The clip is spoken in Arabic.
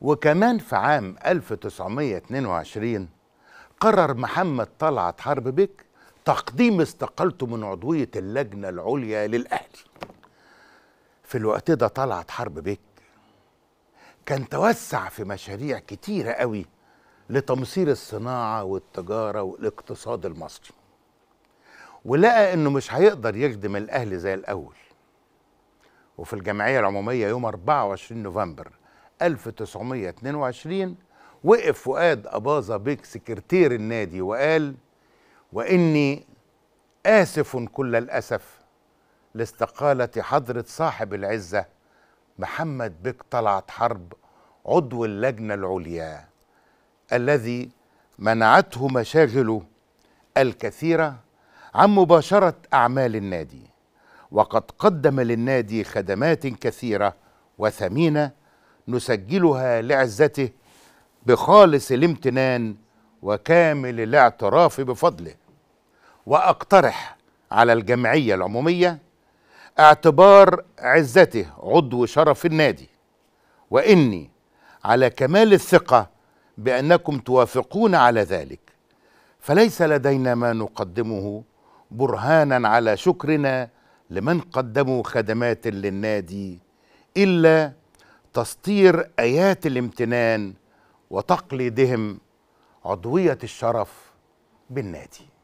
وكمان في عام 1922 قرر محمد طلعت حرب بك تقديم استقالته من عضوية اللجنة العليا للأهلي في الوقت ده طلعت حرب بك كان توسع في مشاريع كتيرة قوي لتمصير الصناعة والتجارة والاقتصاد المصري ولقى انه مش هيقدر يخدم الاهلي زي الاول وفي الجمعية العمومية يوم 24 نوفمبر 1922 وقف فؤاد أباظة بيك سكرتير النادي وقال وإني آسف كل الأسف لاستقالة حضرة صاحب العزة محمد بيك طلعت حرب عضو اللجنة العليا الذي منعته مشاغله الكثيرة عن مباشرة أعمال النادي وقد قدم للنادي خدمات كثيرة وثمينة نسجلها لعزته بخالص الامتنان وكامل الاعتراف بفضله واقترح على الجمعيه العموميه اعتبار عزته عضو شرف النادي واني على كمال الثقه بانكم توافقون على ذلك فليس لدينا ما نقدمه برهانا على شكرنا لمن قدموا خدمات للنادي الا تسطير ايات الامتنان وتقليدهم عضويه الشرف بالنادي